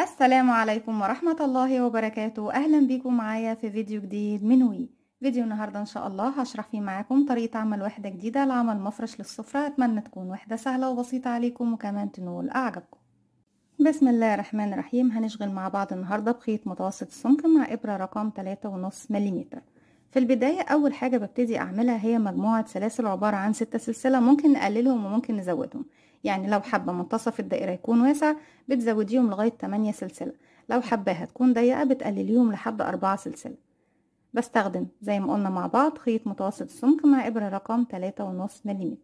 السلام عليكم ورحمة الله وبركاته أهلا بكم معايا في فيديو جديد من وي فيديو النهاردة إن شاء الله هشرح فيه معاكم طريقة عمل وحدة جديدة لعمل مفرش للسفرة أتمنى تكون وحدة سهلة وبسيطة عليكم وكمان تنول أعجبكم بسم الله الرحمن الرحيم هنشغل مع بعض النهاردة بخيط متوسط السمك مع إبرة رقم 3.5 ملم في البداية أول حاجة ببتدي أعملها هي مجموعة سلاسل عبارة عن ستة سلسلة ممكن نقللهم وممكن نزودهم يعني لو حابة منتصف الدائرة يكون واسع بتزوديهم لغاية 8 سلسلة لو حباها تكون ضيقة بتقلليهم لحد 4 سلسلة بستخدم زي ما قلنا مع بعض خيط متوسط السمك مع إبرة رقم 3.5 ملم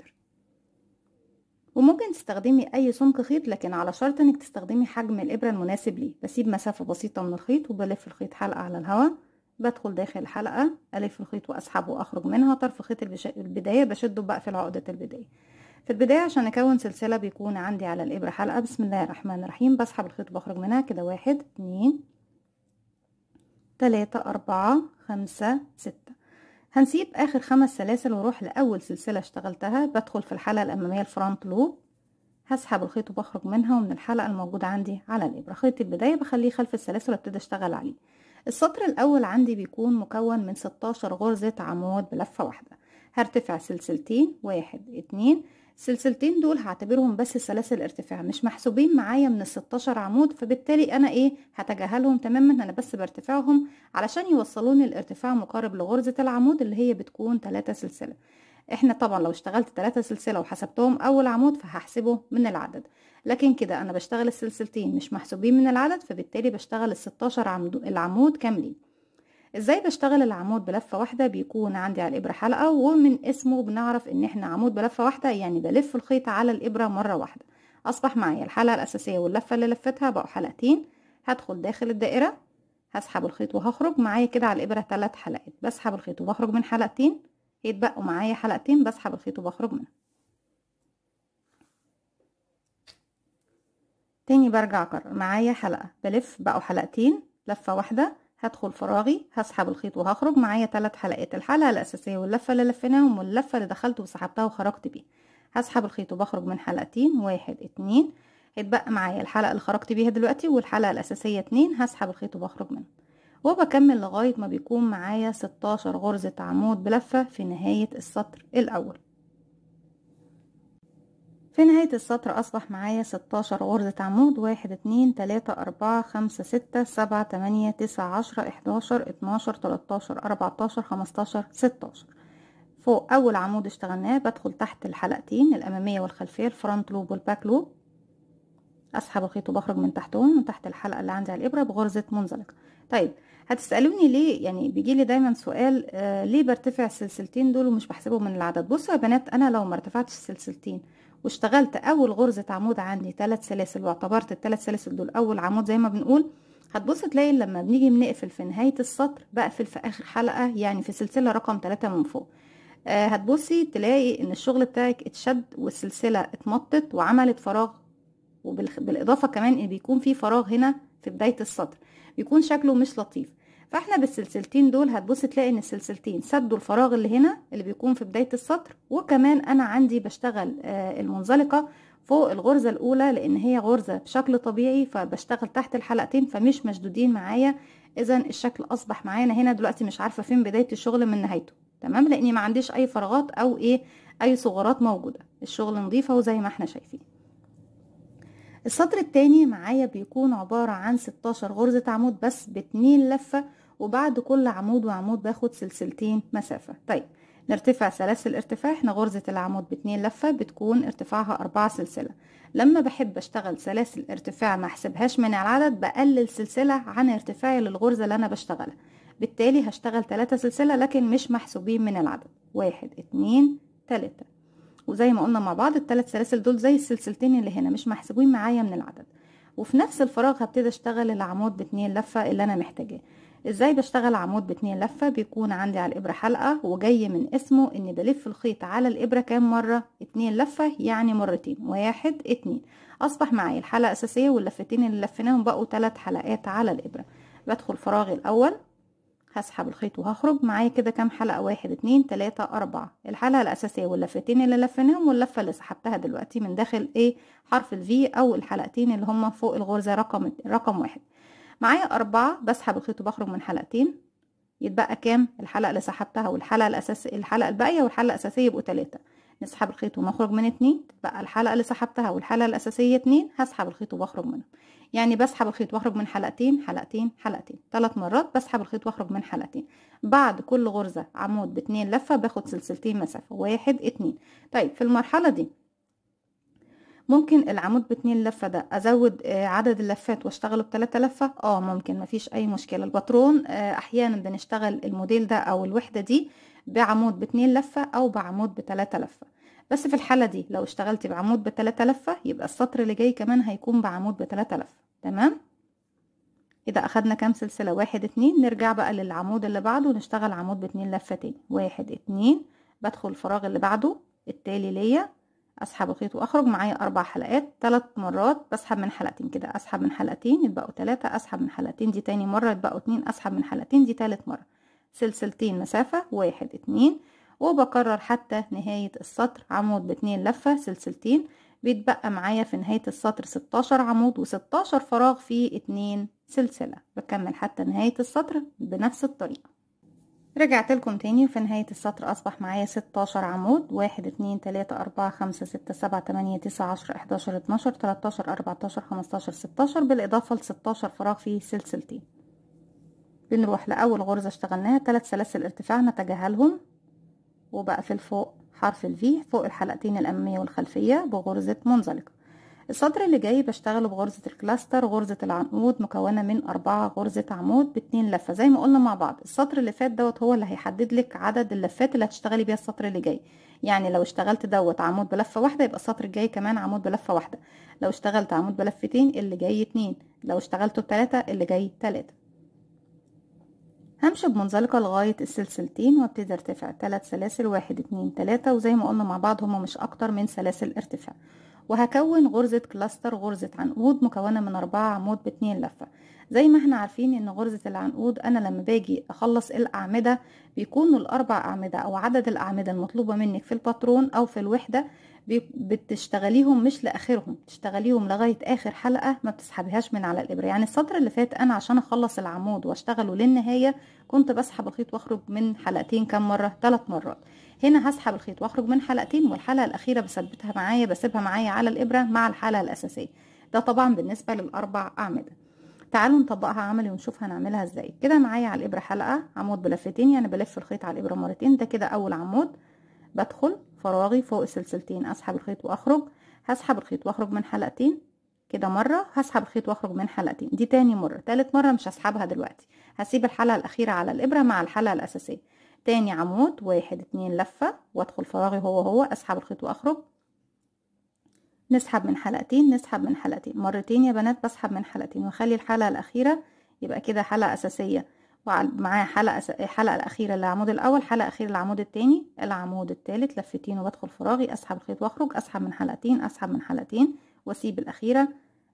وممكن تستخدمي أي سمك خيط لكن على شرط إنك تستخدمي حجم الإبرة المناسب ليه بسيب مسافة بسيطة من الخيط وبلف الخيط حلقة على الهواء بدخل داخل الحلقة ألف الخيط وأسحبه وأخرج منها طرف خيط البداية بشده بقفل عقدة البداية في البداية عشان أكون سلسلة بيكون عندي على الإبرة حلقة بسم الله الرحمن الرحيم بسحب الخيط وبخرج منها كده واحد اتنين تلاتة أربعة خمسة ستة هنسيب آخر خمس سلاسل واروح لأول سلسلة اشتغلتها بدخل في الحلقة الأمامية الفرونت لوب هسحب الخيط وبخرج منها ومن الحلقة الموجودة عندي على الإبرة خيط البداية بخليه خلف السلاسل وابتدي أشتغل عليه السطر الأول عندي بيكون مكون من 16 غرزة عمود بلفة واحدة هرتفع سلسلتين واحد اتنين السلسلتين دول هعتبرهم بس سلاسل ارتفاع مش محسوبين معايا من الستاشر عمود فبالتالي انا ايه هتجاهلهم تماما انا بس برتفعهم علشان يوصلوني الارتفاع مقارب لغرزة العمود اللي هي بتكون تلاتة سلسلة احنا طبعا لو اشتغلت تلاتة سلسلة وحسبتهم اول عمود فهحسبه من العدد لكن كده انا بشتغل السلسلتين مش محسوبين من العدد فبالتالي بشتغل الستاشر عمود العمود كاملين ازاي بشتغل العمود بلفه واحده بيكون عندي على الابره حلقه ومن اسمه بنعرف ان احنا عمود بلفه واحده يعني بلف الخيط على الابره مره واحده اصبح معايا الحلقه الاساسيه واللفه اللي لفتها بقوا حلقتين هدخل داخل الدائره هسحب الخيط وهخرج معايا كده على الابره ثلاث حلقات بسحب الخيط وبخرج من حلقتين يتبقوا معايا حلقتين بسحب الخيط وبخرج منها تاني برجع اكرر معايا حلقه بلف بقوا حلقتين لفه واحده هدخل فراغي هسحب الخيط وهخرج معايا ثلاث حلقات الحلقه الاساسيه واللفه اللي لفيناهم واللفه اللي دخلت وسحبتها وخرجت بيها هسحب الخيط وبخرج من حلقتين واحد اتنين هيتبقى معايا الحلقه اللي خرجت بيها دلوقتي والحلقه الاساسيه اتنين هسحب الخيط وبخرج منه وبكمل لغايه ما بيكون معايا 16 غرزه عمود بلفه في نهايه السطر الاول في نهاية السطر أصبح معايا ستاشر غرزة عمود واحد اتنين تلاتة أربعة خمسة ستة سبعة تمانية تسعة عشرة احداشر اتناشر تلاتاشر أربعتاشر خمستاشر ستاشر فوق أول عمود اشتغلناه بدخل تحت الحلقتين الأمامية والخلفية الفرونت لوب والباك لوب أسحب الخيط وبخرج من تحتهم من تحت الحلقة اللي عندي على الإبرة بغرزة منزلقة طيب هتسألوني ليه يعني بيجيلي دايما سؤال آه ليه برتفع السلسلتين دول ومش بحسبهم من العدد بصوا يا بنات أنا لو ما ارتفعتش السلسلتين واشتغلت اول غرزة عمود عندي ثلاث سلاسل واعتبرت الثلاث سلاسل دول اول عمود زي ما بنقول هتبص تلاقي لما بنيجي بنقفل في نهاية السطر بقفل في اخر حلقة يعني في سلسلة رقم ثلاثة من فوق آه هتبصي تلاقي ان الشغل بتاعك اتشد والسلسلة اتمطت وعملت فراغ وبالاضافة كمان ان بيكون في فراغ هنا في بداية السطر بيكون شكله مش لطيف فاحنا بالسلسلتين دول هتبص تلاقي ان السلسلتين سدوا الفراغ اللي هنا اللي بيكون في بدايه السطر وكمان انا عندي بشتغل آه، المنزلقه فوق الغرزه الاولى لان هي غرزه بشكل طبيعي فبشتغل تحت الحلقتين فمش مشدودين معايا اذا الشكل اصبح معانا هنا دلوقتي مش عارفه فين بدايه الشغل من نهايته تمام لاني ما عنديش اي فراغات او ايه اي ثغرات موجوده الشغل نظيفه وزي ما احنا شايفين السطر التاني معايا بيكون عبارة عن 16 غرزة عمود بس باتنين لفة وبعد كل عمود وعمود باخد سلسلتين مسافة طيب نرتفع سلاسل ارتفاع احنا غرزة العمود باتنين لفة بتكون ارتفاعها أربعة سلسلة لما بحب أشتغل سلاسل ارتفاع ما أحسبهاش من العدد بقلل سلسلة عن ارتفاعي للغرزة اللي أنا بشتغلها بالتالي هشتغل تلاتة سلسلة لكن مش محسوبين من العدد واحد اتنين تلاتة وزي ما قلنا مع بعض التلات سلاسل دول زي السلسلتين اللي هنا مش محسوبين معايا من العدد وفي نفس الفراغ هبتدي اشتغل العمود باتنين لفة اللي أنا محتاجاه ازاي بشتغل عمود باتنين لفة بيكون عندي على الابرة حلقة وجاي من اسمه اني بلف الخيط على الابرة كام مرة اتنين لفة يعني مرتين واحد اتنين اصبح معايا الحلقة الاساسيه واللفتين اللي لفيناهم بقوا تلات حلقات على الابرة بدخل فراغي الاول هسحب الخيط وهخرج معايا كده كام حلقة واحد اتنين تلاتة اربعة الحلقة الاساسية واللفتين اللي لفيناهم واللفة اللي سحبتها دلوقتي من داخل ايه حرف الفي او الحلقتين اللي هما فوق الغرزة رقم رقم واحد معايا أربعة بسحب الخيط وبخرج من حلقتين يتبقى كام الحلقة اللي سحبتها والحلقة الأساسية الحلقة الباقية والحلقة الأساسية يبقوا تلاتة نسحب الخيط ونخرج من اتنين تبقى الحلقة اللي سحبتها والحلقة الأساسية اتنين هسحب الخيط وبخرج منه يعني بسحب الخيط واخرج من حلقتين حلقتين حلقتين ثلاث مرات بسحب الخيط واخرج من حلقتين بعد كل غرزة عمود باتنين لفة باخد سلسلتين مسافة واحد اتنين طيب في المرحلة دي ممكن العمود باتنين لفه ده ازود آه، عدد اللفات واشتغله بثلاثه لفه اه ممكن مفيش اي مشكله الباترون آه، احيانا بنشتغل الموديل ده او الوحده دي بعمود باتنين لفه او بعمود بثلاثه لفه بس في الحاله دي لو اشتغلتي بعمود بثلاثه لفه يبقى السطر اللي جاي كمان هيكون بعمود بثلاثه لفه تمام اذا اخدنا كام سلسله واحد اتنين نرجع بقى للعمود اللي بعده ونشتغل عمود باتنين لفه تاني واحد اتنين بدخل الفراغ اللي بعده التالي ليا اسحب الخيط واخرج معايا اربع حلقات ثلاث مرات بسحب من حلقتين كده اسحب من حلقتين يتبقوا ثلاثة اسحب من حلقتين دي تاني مرة يتبقوا اتنين اسحب من حلقتين دي تالت مرة سلسلتين مسافة واحد اتنين وبكرر حتى نهاية السطر عمود باتنين لفة سلسلتين بيتبقى معايا في نهاية السطر 16 عمود و16 فراغ في اتنين سلسلة بكمل حتى نهاية السطر بنفس الطريقة رجعت لكم تاني وفي نهاية السطر أصبح معايا 16 عمود واحد اتنين تلاتة أربعة خمسة ستة سبعة تمانية تسعة 10 احداشر اتناشر تلاتاشر أربعتاشر خمستاشر ستاشر بالإضافة لستاشر فراغ فيه سلسلتين بنروح لأول غرزة اشتغلناها تلات سلاسل ارتفاع نتجاهلهم وبقفل فوق حرف الفي فوق الحلقتين الأمامية والخلفية بغرزة منزلقة السطر اللي جاي بشتغله بغرزة الكلاستر غرزة العمود مكونة من أربعة غرزة عمود باتنين لفة زي ما قلنا مع بعض السطر اللي فات دوت هو اللي هيحدد لك عدد اللفات اللي هتشتغلي بيها السطر اللي جاي يعني لو اشتغلت دوت عمود بلفة واحدة يبقى السطر الجاي كمان عمود بلفة واحدة لو اشتغلت عمود بلفتين اللي جاي اتنين لو اشتغلته بتلاتة اللي جاي تلاتة همشي بمنزلقة لغاية السلسلتين وابتدي ارتفع تلات سلاسل واحد اتنين تلاتة وزي ما قلنا مع بعض هما مش اكتر من سلاسل ارتفاع وهكون غرزة كلاستر غرزة عنقود مكونة من أربعة عمود باتنين لفة زي ما احنا عارفين ان غرزة العنقود انا لما باجي اخلص الاعمدة بيكونوا الاربع اعمدة او عدد الاعمدة المطلوبة منك في الباترون او في الوحدة بتشتغليهم مش لاخرهم بتشتغليهم لغاية اخر حلقة ما بتسحبهاش من على الابرة يعني السطر اللي فات انا عشان اخلص العمود واشتغله للنهاية كنت بسحب الخيط واخرج من حلقتين كم مرة ثلاث مرات هنا هسحب الخيط واخرج من حلقتين والحلقه الاخيره بثبتها معايا بسيبها معايا على الابره مع الحلقه الاساسيه ده طبعا بالنسبه للاربع اعمده تعالوا نطبقها عملي ونشوف هنعملها ازاي كده معايا على الابره حلقه عمود بلفتين يعني بلف الخيط على الابره مرتين ده كده اول عمود بدخل فراغي فوق السلسلتين اسحب الخيط واخرج هسحب الخيط واخرج من حلقتين كده مره هسحب الخيط واخرج من حلقتين دي تاني مره تالت مره مش هسحبها دلوقتي هسيب الحلقه الاخيره على الابره مع الحلقه الاساسيه تاني عمود واحد اتنين لفة وادخل فراغي هو هو اسحب الخيط واخرج نسحب من حلقتين نسحب من حلقتين مرتين يا بنات بسحب من حلقتين واخلي الحلقة الاخيرة يبقى كده حلقة اساسية ومعاها حلقة الحلقة الاخيرة للعمود الاول حلقة اخيرة للعمود التاني العمود التالت لفتين وبدخل فراغي اسحب الخيط واخرج اسحب من حلقتين اسحب من حلقتين واسيب الاخيرة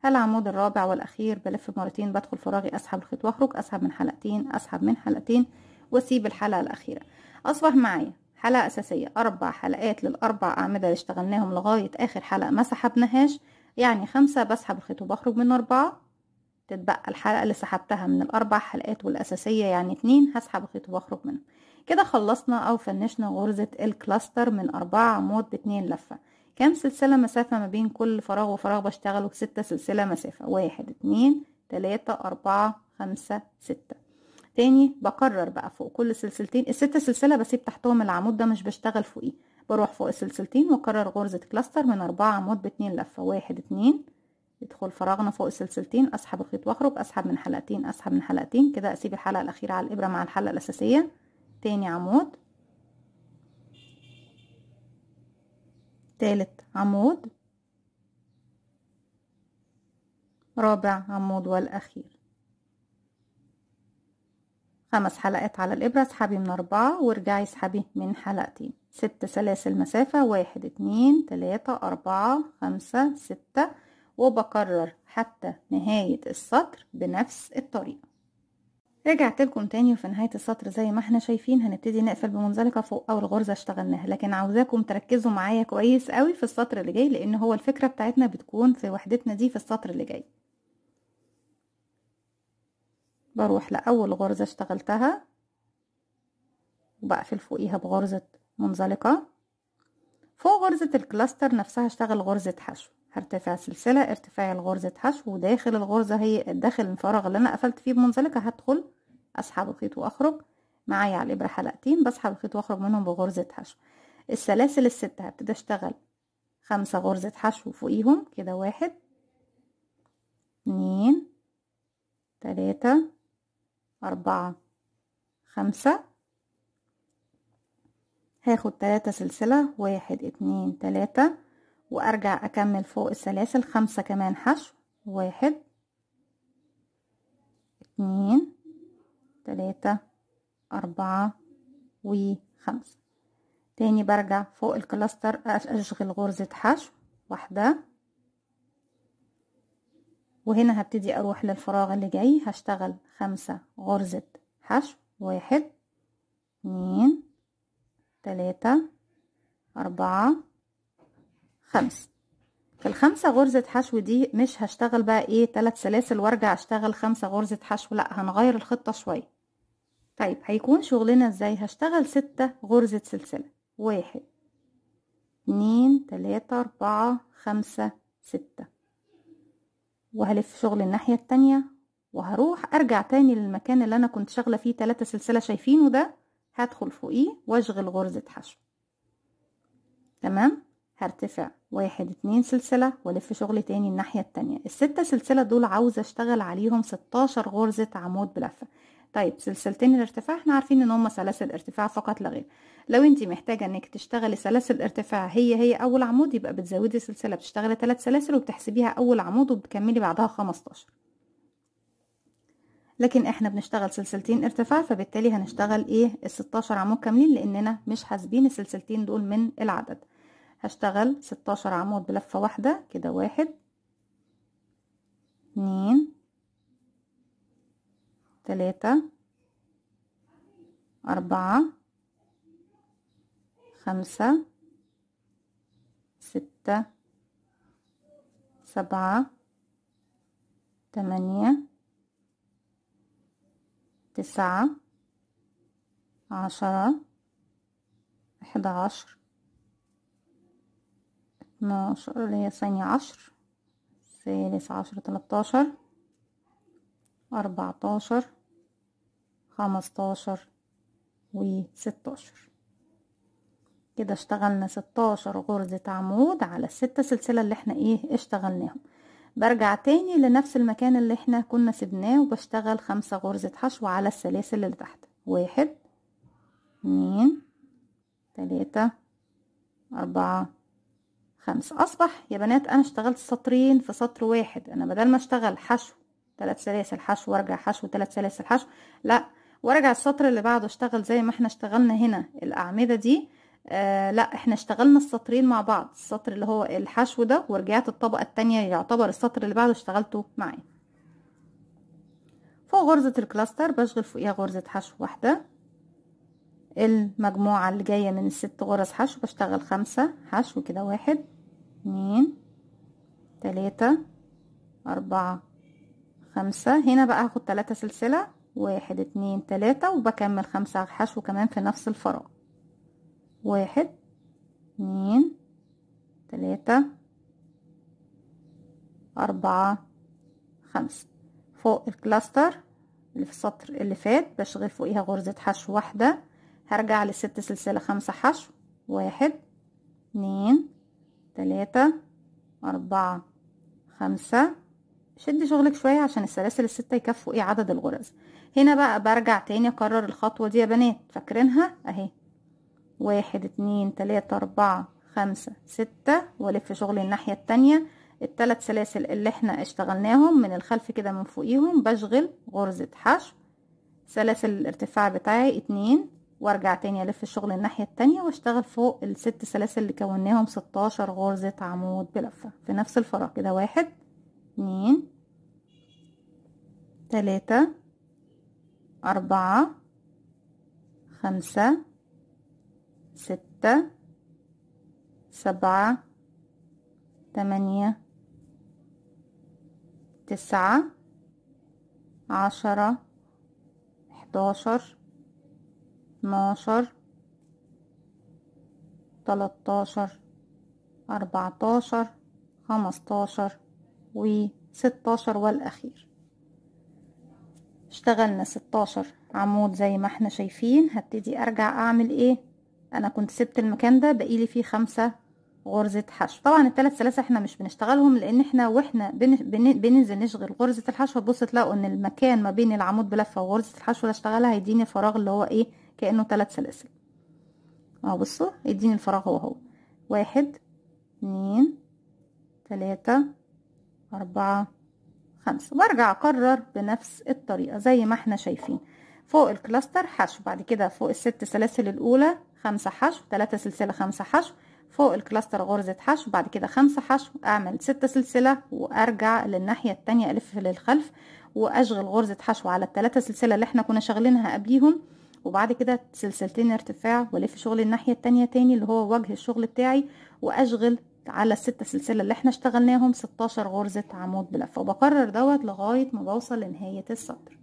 العمود الرابع والاخير بلف مرتين بدخل فراغي اسحب الخيط واخرج اسحب من حلقتين اسحب من حلقتين واسيب الحلقة الأخيرة أصبح معايا حلقة أساسية أربع حلقات للأربع أعمدة اللي اشتغلناهم لغاية آخر حلقة ما سحبناهاش يعني خمسة بسحب الخيط وبخرج منه أربعة تتبقى الحلقة اللي سحبتها من الأربع حلقات والأساسية يعني اتنين هسحب الخيط وبخرج منه كده خلصنا أو فنشنا غرزة الكلاستر من أربعة عمود باتنين لفة كام سلسلة مسافة ما بين كل فراغ وفراغ بشتغله ستة سلسلة مسافة واحد اتنين تلاتة أربعة خمسة ستة تاني بكرر بقى فوق كل سلسلتين الست سلسلة بسيب تحتهم العمود ده مش بشتغل فوقيه بروح فوق السلسلتين وكرر غرزة كلاستر من أربعة عمود باتنين لفة واحد اتنين يدخل فراغنا فوق السلسلتين أسحب الخيط واخرج أسحب من حلقتين أسحب من حلقتين كده أسيب الحلقة الأخيرة على الإبرة مع الحلقة الأساسية تاني عمود تالت عمود رابع عمود والأخير خمس حلقات على الإبرة اسحبي من أربعة وارجعي اسحبي من حلقتين ست سلاسل مسافة واحد اتنين تلاتة أربعة خمسة ستة وبكرر حتى نهاية السطر بنفس الطريقة رجعت لكم تاني وفي نهاية السطر زي ما احنا شايفين هنبتدي نقفل بمنزلقة فوق أول غرزة اشتغلناها لكن عاوزاكم تركزوا معايا كويس قوي في السطر اللي جاي لأن هو الفكرة بتاعتنا بتكون في وحدتنا دي في السطر اللي جاي بروح لأول غرزة اشتغلتها وبقفل فوقيها بغرزة منزلقة فوق غرزة الكلاستر نفسها اشتغل غرزة حشو هرتفع سلسلة ارتفاع الغرزة حشو وداخل الغرزة هي داخل الفراغ اللي انا قفلت فيه بمنزلقة هدخل اسحب الخيط واخرج معايا على الابرة حلقتين بسحب الخيط واخرج منهم بغرزة حشو السلاسل الستة هبتدي اشتغل خمسة غرزة حشو فوقيهم كده واحد اتنين تلاتة أربعة خمسة هاخد تلاتة سلسلة واحد اتنين تلاتة وأرجع أكمل فوق السلاسل خمسة كمان حشو واحد اتنين تلاتة أربعة وخمسة تاني برجع فوق الكلاستر أشغل غرزة حشو واحدة وهنا هبتدي اروح للفراغ اللي جاي هشتغل خمسة غرزة حشو واحد اتنين تلاتة أربعة خمس في الخمسة غرزة حشو دي مش هشتغل بقى ايه تلات سلاسل وارجع اشتغل خمسة غرزة حشو لا هنغير الخطة شوية طيب هيكون شغلنا ازاي هشتغل ستة غرزة سلسلة واحد اتنين تلاتة أربعة خمسة ستة وهلف شغل الناحية التانية وهروح ارجع تاني للمكان اللي انا كنت شغلة فيه تلاتة سلسلة شايفينه ده هدخل فوقيه واشغل غرزة حشو تمام هرتفع واحد اتنين سلسلة والف شغل تاني الناحية التانية الستة سلسلة دول عاوزة اشتغل عليهم ستاشر غرزة عمود بلفة طيب سلسلتين الارتفاع احنا عارفين ان هما سلاسل ارتفاع فقط لا غير لو انت محتاجه انك تشتغلي سلاسل ارتفاع هي هي اول عمود يبقى بتزودي سلسله بتشتغلي ثلاث سلاسل وبتحسبيها اول عمود وبتكملي بعدها 15 لكن احنا بنشتغل سلسلتين ارتفاع فبالتالي هنشتغل ايه ال 16 عمود كاملين لاننا مش حاسبين السلسلتين دول من العدد هشتغل 16 عمود بلفه واحده كده واحد اتنين ثلاثة أربعة خمسة ستة سبعة تمانية تسعة عشرة أحد عشر اتناشر اللي هي ثانية عشر ثالث عشر تلاتاشر أربعتاشر خمستاشر وستاشر كده اشتغلنا ستاشر غرزة عمود على الستة سلسلة اللي احنا ايه اشتغلناهم برجع تاني لنفس المكان اللي احنا كنا سبناه وبشتغل خمسة غرزة حشو على السلاسل اللي تحت واحد اتنين تلاتة أربعة خمسة أصبح يا بنات أنا اشتغلت سطرين في سطر واحد أنا بدل ما اشتغل حشو تلات سلاسل حشو وارجع حشو تلات سلاسل حشو لا وارجع السطر اللي بعده اشتغل زي ما احنا اشتغلنا هنا الاعمده دي آه لا احنا اشتغلنا السطرين مع بعض السطر اللي هو الحشو ده ورجعت الطبقه الثانيه يعتبر السطر اللي بعده اشتغلته معي فوق غرزه الكلاستر بشغل فوقيها غرزه حشو واحده المجموعه اللي جايه من الست غرز حشو بشتغل خمسه حشو كده واحد اتنين تلاته اربعه خمسه هنا بقى هاخد تلاته سلسله واحد اتنين تلاتة وبكمل خمسة حشو كمان في نفس الفراغ واحد اتنين تلاتة أربعة خمسة فوق الكلاستر اللي في السطر اللي فات بشغل فوقيها غرزة حشو واحدة هرجع لست سلسلة خمسة حشو واحد اتنين تلاتة أربعة خمسة شد شغلك شوية عشان السلاسل الستة يكفوا ايه عدد الغرز هنا بقى برجع تاني اكرر الخطوة دي يا بنات فاكرينها اهي واحد اتنين تلاتة اربعة خمسة ستة والف شغلي الناحية التانية التلات سلاسل اللي احنا اشتغلناهم من الخلف كده من فوقيهم بشغل غرزة حشو سلاسل الارتفاع بتاعي اتنين وارجع تاني الف الشغل الناحية التانية واشتغل فوق الست سلاسل اللي كوناهم ستاشر غرزة عمود بلفة في نفس الفراغ كده واحد اتنين تلاتة أربعة خمسة ستة سبعة ثمانية تسعة عشرة حداشر اتناشر تلتاشر اربعتاشر خمستاشر وستاشر والأخير اشتغلنا 16 عمود زي ما احنا شايفين هبتدي ارجع اعمل ايه انا كنت سبت المكان ده بقيلي فيه خمسة غرزة حشو طبعا الثلاث سلاسل احنا مش بنشتغلهم لان احنا واحنا بننزل نشغل غرزة الحشو هتبصوا تلاقوا ان المكان ما بين العمود بلفة وغرزة الحشو اللي اشتغلها هيديني فراغ اللي هو ايه كأنه ثلاث سلاسل اهو بصوا يديني الفراغ هو هو واحد اتنين تلاتة أربعة خمسة وارجع اكرر بنفس الطريقة زي ما احنا شايفين فوق الكلاستر حشو بعد كده فوق الست سلاسل الاولى خمسة حشو تلاتة سلسلة خمسة حشو فوق الكلاستر غرزة حشو بعد كده خمسة حشو اعمل ستة سلسلة وارجع للناحية التانية الف للخلف واشغل غرزة حشو على الثلاثة سلسلة اللي احنا كنا شغلينها قبليهم وبعد كده سلسلتين ارتفاع والف شغل الناحية التانية تاني اللي هو وجه الشغل بتاعي واشغل على الست سلسلة اللي احنا اشتغلناهم 16 غرزة عمود بلفة وبكرر دوت لغاية ما بوصل لنهاية السطر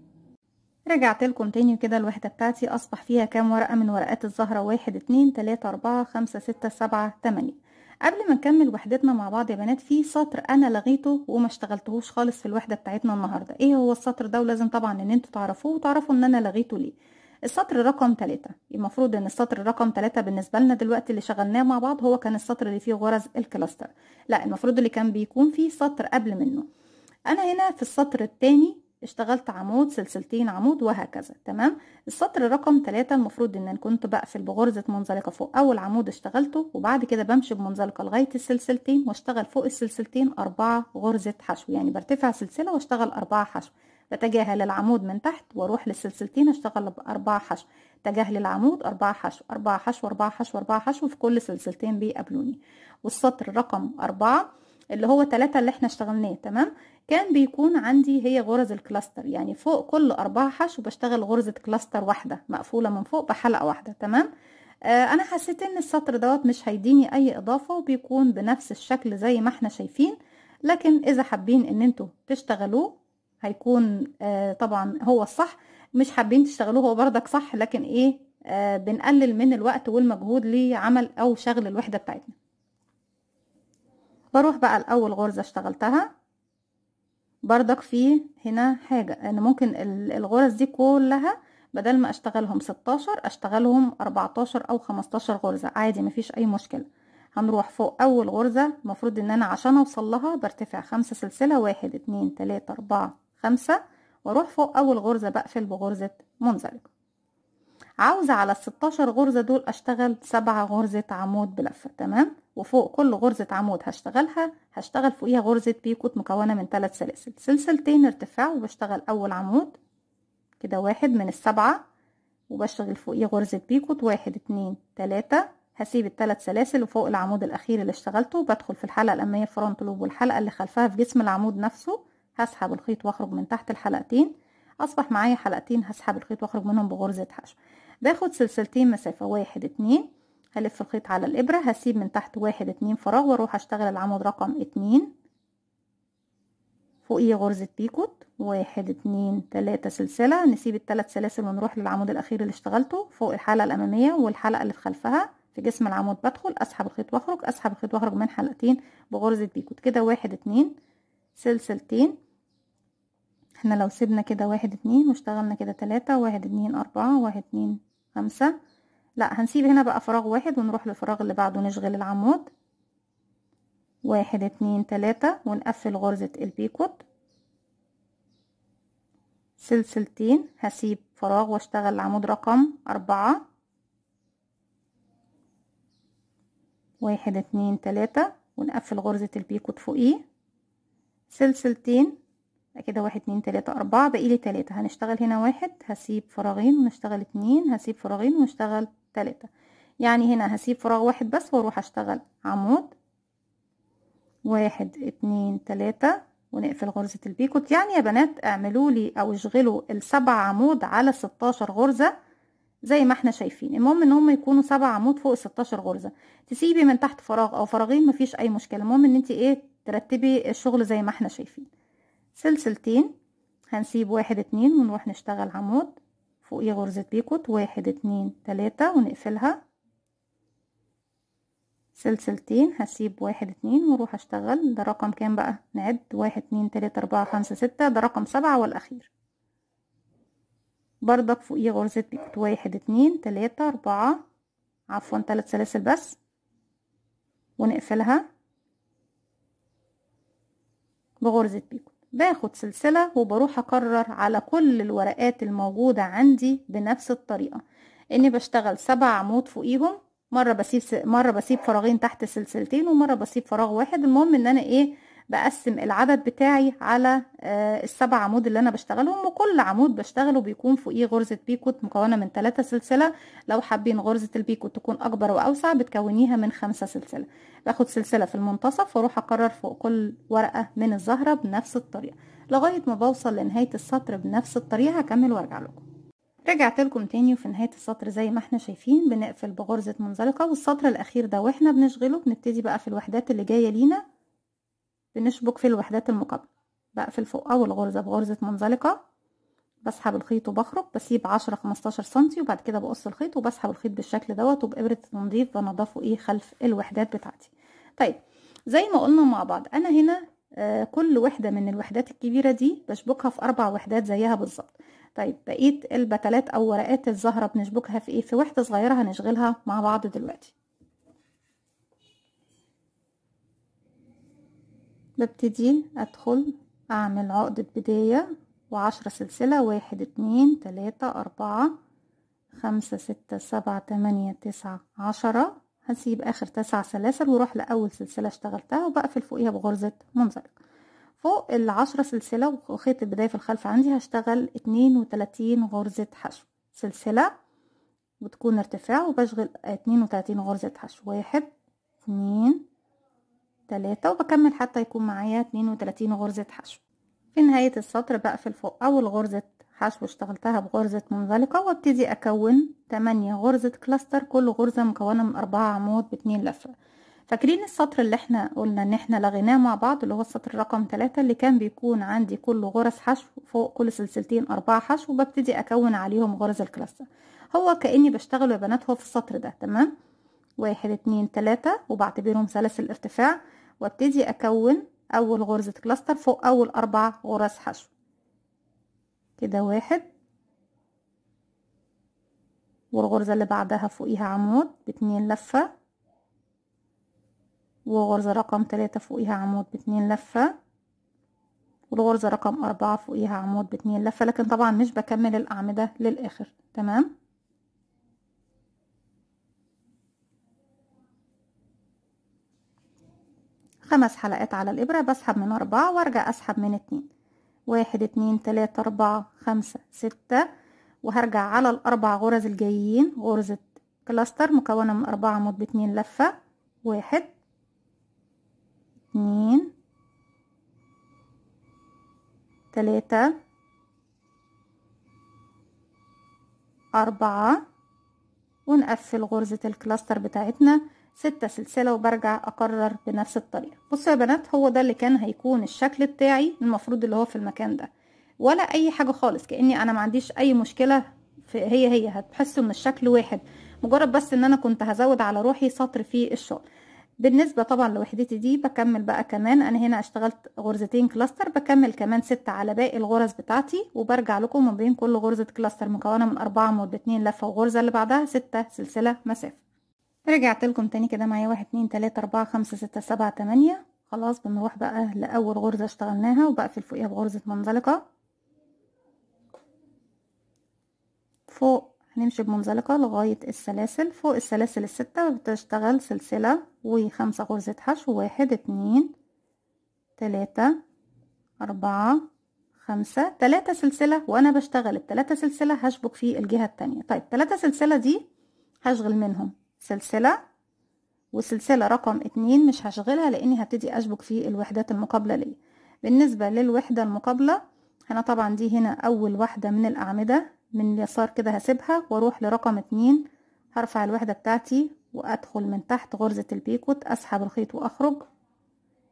رجعت لكم تاني كده الوحدة بتاعتي اصبح فيها كام ورقة من ورقات الزهرة واحد اتنين تلاتة اربعة خمسة ستة سبعة تمانية قبل ما نكمل وحدتنا مع بعض يا بنات في سطر انا لغيته وما اشتغلتهوش خالص في الوحدة بتاعتنا النهاردة ايه هو السطر ده ولازم طبعا ان انتوا تعرفوه وتعرفوا ان انا لغيته ليه السطر رقم 3 المفروض ان السطر رقم 3 بالنسبه لنا دلوقتي اللي شغلناه مع بعض هو كان السطر اللي فيه غرز الكلاستر لا المفروض اللي كان بيكون فيه سطر قبل منه انا هنا في السطر الثاني اشتغلت عمود سلسلتين عمود وهكذا تمام السطر رقم 3 المفروض ان انا كنت بقفل بغرزه منزلقه فوق اول عمود اشتغلته وبعد كده بمشي بمنزلقه لغايه السلسلتين واشتغل فوق السلسلتين اربعه غرزه حشو يعني برتفع سلسله واشتغل اربعه حشو بتجاهل العمود من تحت واروح للسلسلتين اشتغل باربع حشو تجاهل العمود اربع حشو اربع حشو اربع حشو اربع حشو في كل سلسلتين بيقابلوني والسطر رقم أربعة اللي هو تلاتة اللي احنا اشتغلناه تمام كان بيكون عندي هي غرز الكلاستر يعني فوق كل اربع حشو بشتغل غرزة كلاستر واحدة مقفولة من فوق بحلقة واحدة تمام آه، أنا حسيت إن السطر دوت مش هيديني أي إضافة وبيكون بنفس الشكل زي ما احنا شايفين لكن إذا حابين إن انتوا تشتغلوه هيكون آه، طبعا هو الصح مش حابين تشتغلوه هو بردك صح لكن ايه آه، بنقلل من الوقت والمجهود لعمل او شغل الوحده بتاعتنا بروح بقى لاول غرزه اشتغلتها بردك في هنا حاجة ان ممكن الغرز دي كلها بدل ما اشتغلهم 16 اشتغلهم 14 او 15 غرزة عادي مفيش اي مشكلة هنروح فوق اول غرزة المفروض ان انا عشان اوصل لها برتفع خمسة سلسلة واحد اتنين تلاتة اربعة خمسة واروح فوق اول غرزة بقفل بغرزة منزلق عاوزة على الستاشر غرزة دول اشتغل سبعة غرزة عمود بلفة تمام وفوق كل غرزة عمود هشتغلها هشتغل فوقيها غرزة بيكوت مكونة من ثلاث سلاسل سلسلتين ارتفاع وبشتغل اول عمود كده واحد من السبعة وبشتغل فوقيه غرزة بيكوت واحد اتنين تلاتة هسيب التلات سلاسل وفوق العمود الأخير اللي اشتغلته بدخل في الحلقة الأمامية فرونت لوب والحلقة اللي خلفها في جسم العمود نفسه هسحب الخيط واخرج من تحت الحلقتين اصبح معايا حلقتين هسحب الخيط واخرج منهم بغرزة حشو باخد سلسلتين مسافة واحد اتنين هلف الخيط على الابرة هسيب من تحت واحد اتنين فراغ واروح اشتغل العمود رقم اتنين فوقيه غرزة بيكوت واحد اتنين تلاتة سلسلة نسيب التلات سلاسل ونروح للعمود الاخير اللي اشتغلته فوق الحلقة الامامية والحلقة اللي في خلفها في جسم العمود بدخل اسحب الخيط واخرج اسحب الخيط واخرج من حلقتين بغرزة بيكوت كده واحد اتنين سلسلتين احنا لو سيبنا كده واحد اتنين واشتغلنا كده تلاتة واحد اتنين اربعة واحد اتنين خمسة لا هنسيب هنا بقى فراغ واحد ونروح للفراغ اللي بعده نشغل العمود واحد اتنين تلاتة ونقفل غرزة البيكوت سلسلتين هسيب فراغ واشتغل العمود رقم اربعة واحد اتنين تلاتة ونقفل غرزة البيكوت فوقيه سلسلتين كده واحد اتنين تلاتة اربعة باقي لي تلاتة هنشتغل هنا واحد هسيب فراغين ونشتغل اتنين هسيب فراغين ونشتغل تلاتة يعني هنا هسيب فراغ واحد بس واروح اشتغل عمود واحد اتنين تلاتة ونقفل غرزة البيكوت يعني يا بنات اعملوا لي او اشغلوا السبع عمود على ستاشر غرزة زي ما احنا شايفين المهم ان هم يكونوا سبع عمود فوق ستاشر غرزة تسيبي من تحت فراغ او فراغين مفيش اي مشكلة المهم ان انت ايه ترتبي الشغل زي ما احنا شايفين سلسلتين هنسيب واحد اتنين ونروح نشتغل عمود فوقي غرزة بيكوت واحد اتنين تلاتة ونقفلها سلسلتين هسيب واحد اتنين ونروح اشتغل ده رقم كام بقى نعد واحد اتنين تلاتة اربعة خمسة ستة ده رقم سبعة والاخير بردك فوقي غرزة بيكوت واحد اتنين تلاتة اربعة عفوا تلات سلاسل بس ونقفلها بغرزة بيكوت باخد سلسلة وبروح أكرر على كل الورقات الموجودة عندي بنفس الطريقة إني بشتغل سبع عمود فوقيهم مرة بسيب س... مرة بسيب فراغين تحت سلسلتين ومرة بسيب فراغ واحد المهم إن أنا إيه بقسم العدد بتاعي على آه، السبع عمود اللي انا بشتغلهم وكل عمود بشتغله بيكون فوقيه غرزه بيكوت مكونه من ثلاثة سلسله لو حابين غرزه البيكوت تكون اكبر واوسع بتكونيها من خمسة سلسله باخد سلسله في المنتصف واروح اكرر فوق كل ورقه من الزهره بنفس الطريقه لغايه ما بوصل لنهايه السطر بنفس الطريقه هكمل وارجع لكم رجعت لكم تاني وفي نهاية السطر زي ما احنا شايفين بنقفل بغرزة منزلقة والسطر الأخير ده واحنا بنشغله بنبتدي بقى في الوحدات اللي جاية لينا بنشبك في الوحدات المقابلة بقفل فوق أول غرزة بغرزة منزلقة بسحب الخيط وبخرج بسيب عشرة خمستاشر سنتي وبعد كده بقص الخيط وبسحب الخيط بالشكل دوت وبإبرة تنظيف بنضفه ايه خلف الوحدات بتاعتي طيب زي ما قلنا مع بعض أنا هنا آه كل وحدة من الوحدات الكبيرة دي بشبكها في أربع وحدات زيها بالظبط طيب بقيت البتلات أو ورقات الزهرة بنشبكها في ايه في وحدة صغيرة هنشغلها مع بعض دلوقتي ببتدي ادخل اعمل عقدة بداية وعشرة سلسلة واحد اتنين تلاتة اربعة خمسة ستة سبعة تمانية تسعة عشرة هسيب اخر تسع سلاسل واروح لاول سلسلة اشتغلتها وبقفل فوقيها بغرزة منزلق فوق العشرة سلسلة وخيط البداية في الخلف عندي هشتغل اتنين وتلاتين غرزة حشو سلسلة وتكون ارتفاع وبشغل اتنين وتلاتين غرزة حشو واحد اتنين تلاتة وبكمل حتى يكون معايا اتنين وتلاتين غرزة حشو في نهاية السطر بقفل فوق أول غرزة حشو اشتغلتها بغرزة منزلقة وابتدي أكون تمانية غرزة كلاستر كل غرزة مكونة من أربعة عمود باتنين لفة فاكرين السطر اللي احنا قلنا ان احنا لغيناه مع بعض اللي هو السطر رقم ثلاثة اللي كان بيكون عندي كل غرز حشو فوق كل سلسلتين اربعة حشو وببتدي اكون عليهم غرز الكلاستر هو كاني بشتغل يا بنات هو في السطر ده تمام واحد اتنين تلاتة وبعتبرهم سلاسل ارتفاع وابتدي اكون اول غرزة كلاستر فوق اول اربع غرز حشو كده واحد والغرزة اللي بعدها فوقيها عمود باتنين لفة وغرزة رقم تلاتة فوقيها عمود باتنين لفة والغرزة رقم أربعة فوقيها عمود باتنين لفة لكن طبعا مش بكمل الأعمدة للآخر تمام خمس حلقات على الإبرة بسحب من أربعة وأرجع أسحب من اتنين واحد اتنين تلاتة أربعة خمسة ستة وهرجع على الأربع غرز الجايين غرزة كلاستر مكونة من أربعة عمود باتنين لفة واحد اتنين تلاتة أربعة ونقفل غرزة الكلاستر بتاعتنا ستة سلسلة وبرجع أكرر بنفس الطريقة بصوا يا بنات هو ده اللي كان هيكون الشكل بتاعي المفروض اللي هو في المكان ده ولا أي حاجة خالص كأني أنا ما عنديش أي مشكلة في هي هي هتحسوا إن الشكل واحد مجرد بس إن أنا كنت هزود على روحي سطر في الشغل بالنسبة طبعا لوحدتي دي بكمل بقى كمان أنا هنا اشتغلت غرزتين كلاستر بكمل كمان ستة على باقي الغرز بتاعتي وبرجع لكم ما بين كل غرزة كلاستر مكونة من أربعة مدة اتنين لفة وغرزة اللي بعدها ستة سلسلة مسافة رجعت لكم تاني كده معايا واحد اتنين تلاتة اربعة خمسة ستة سبعة تمانية خلاص بنروح بقى لأول غرزة اشتغلناها وبقفل فوقيها بغرزة منزلقة فوق هنمشي بمنزلقة لغاية السلاسل فوق السلاسل الستة بتشتغل سلسلة وخمسة غرزة حشو واحد اتنين تلاتة أربعة خمسة تلاتة سلسلة وأنا بشتغل التلاتة سلسلة هشبك في الجهة التانية طيب تلاتة سلسلة دي هشغل منهم سلسلة وسلسلة رقم اتنين مش هشغلها لاني هبتدي اشبك في الوحدات المقابلة ليا بالنسبة للوحدة المقابلة انا طبعا دي هنا اول واحدة من الاعمدة من اليسار كده هسيبها واروح لرقم اتنين هرفع الوحدة بتاعتي وادخل من تحت غرزة البيكوت اسحب الخيط واخرج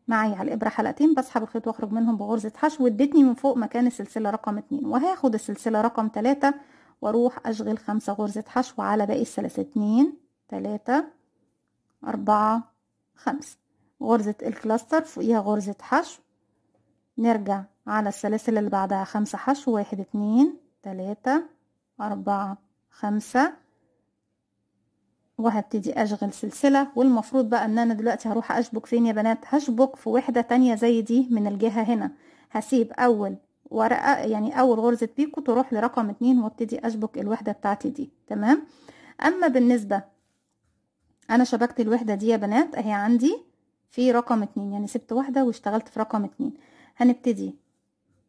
معايا على الابره حلقتين بسحب الخيط واخرج منهم بغرزه حشو وادتني من فوق مكان السلسله رقم اتنين وهاخد السلسله رقم تلاته واروح اشغل خمسه غرزه حشو على باقي السلاسل اتنين ثلاثة أربعة خمسة غرزة الكلاستر فوقيها غرزة حشو نرجع على السلاسل اللي بعدها خمسة حشو واحد اتنين تلاتة أربعة خمسة وهبتدي أشغل سلسلة والمفروض بقى أن أنا دلوقتي هروح أشبك فين يا بنات هشبك في وحدة تانية زي دي من الجهة هنا هسيب أول ورقة يعني أول غرزة بيكو تروح لرقم اتنين وابتدي أشبك الوحدة بتاعتي دي تمام أما بالنسبة انا شبكت الوحده دي يا بنات اهي عندي في رقم اتنين يعني سبت واحده واشتغلت في رقم اتنين هنبتدي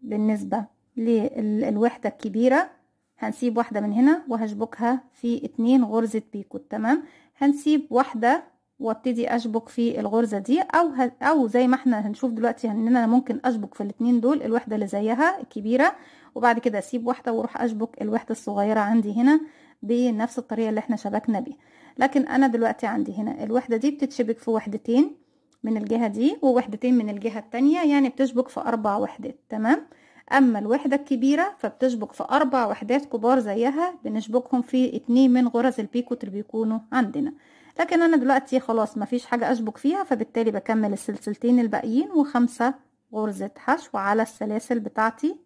بالنسبه للوحده الكبيره هنسيب واحده من هنا وهشبكها في اتنين غرزه بيكوت تمام هنسيب واحده وابتدي اشبك في الغرزه دي او ه... او زي ما احنا هنشوف دلوقتي ان انا ممكن اشبك في الاتنين دول الوحده اللي زيها الكبيره وبعد كده اسيب واحده واروح اشبك الوحده الصغيره عندي هنا بنفس الطريقه اللي احنا شبكنا بيها لكن انا دلوقتي عندي هنا الوحده دي بتتشبك في وحدتين من الجهه دي ووحدتين من الجهه التانية يعني بتشبك في اربع وحدات تمام اما الوحده الكبيره فبتشبك في اربع وحدات كبار زيها بنشبكهم في اتنين من غرز البيكوت اللي بيكونوا عندنا لكن انا دلوقتي خلاص مفيش حاجه اشبك فيها فبالتالي بكمل السلسلتين الباقيين وخمسه غرزه حشو على السلاسل بتاعتي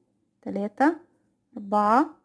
تلاتة أربعة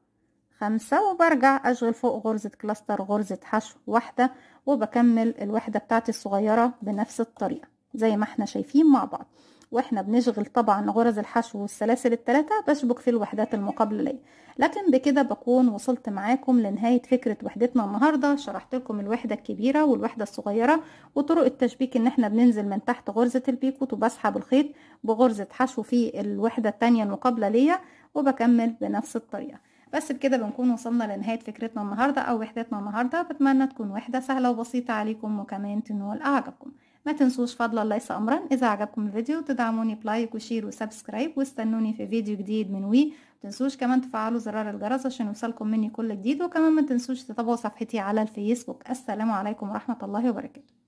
خمسة وبرجع أشغل فوق غرزة كلاستر غرزة حشو واحدة وبكمل الوحدة بتاعتي الصغيرة بنفس الطريقة زي ما احنا شايفين مع بعض واحنا بنشغل طبعا غرز الحشو والسلاسل الثلاثة بشبك في الوحدات المقابلة ليا لكن بكده بكون وصلت معاكم لنهاية فكرة وحدتنا النهاردة شرحت لكم الوحدة الكبيرة والوحدة الصغيرة وطرق التشبيك ان احنا بننزل من تحت غرزة البيكوت وبسحب الخيط بغرزة حشو في الوحدة التانية المقابلة ليا وبكمل بنفس الطريقة بس بكده بنكون وصلنا لنهاية فكرتنا النهاردة أو وحدتنا النهاردة بتمنى تكون وحدة سهلة وبسيطة عليكم وكمان تنول أعجبكم ما تنسوش فضلا ليس أمرا إذا عجبكم الفيديو تدعموني بلايك وشير وسبسكرايب واستنوني في فيديو جديد من وي تنسوش كمان تفعلوا زرار الجرس عشان يوصلكم مني كل جديد وكمان ما تنسوش تتابعوا صفحتي على الفيسبوك السلام عليكم ورحمة الله وبركاته